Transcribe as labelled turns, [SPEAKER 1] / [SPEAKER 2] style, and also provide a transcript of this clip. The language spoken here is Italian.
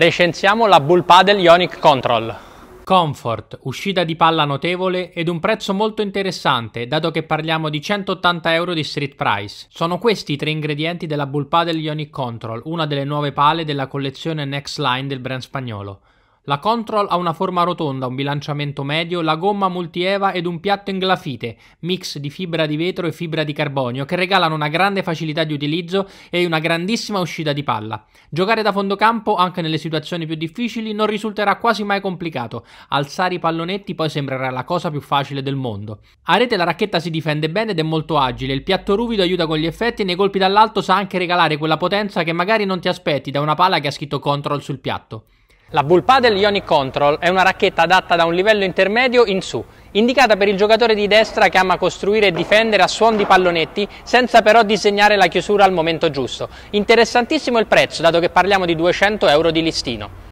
[SPEAKER 1] Recensiamo la Bull Paddle Ionic Control. Comfort, uscita di palla notevole ed un prezzo molto interessante dato che parliamo di 180 euro di street price. Sono questi i tre ingredienti della Bull Paddle Ionic Control, una delle nuove pale della collezione Next Line del brand spagnolo. La Control ha una forma rotonda, un bilanciamento medio, la gomma multieva ed un piatto in glafite, mix di fibra di vetro e fibra di carbonio, che regalano una grande facilità di utilizzo e una grandissima uscita di palla. Giocare da fondocampo, anche nelle situazioni più difficili, non risulterà quasi mai complicato. Alzare i pallonetti poi sembrerà la cosa più facile del mondo. A rete la racchetta si difende bene ed è molto agile, il piatto ruvido aiuta con gli effetti e nei colpi dall'alto sa anche regalare quella potenza che magari non ti aspetti da una pala che ha scritto Control sul piatto. La Bull Paddle Ionic Control è una racchetta adatta da un livello intermedio in su, indicata per il giocatore di destra che ama costruire e difendere a suon di pallonetti senza però disegnare la chiusura al momento giusto. Interessantissimo il prezzo, dato che parliamo di 200 euro di listino.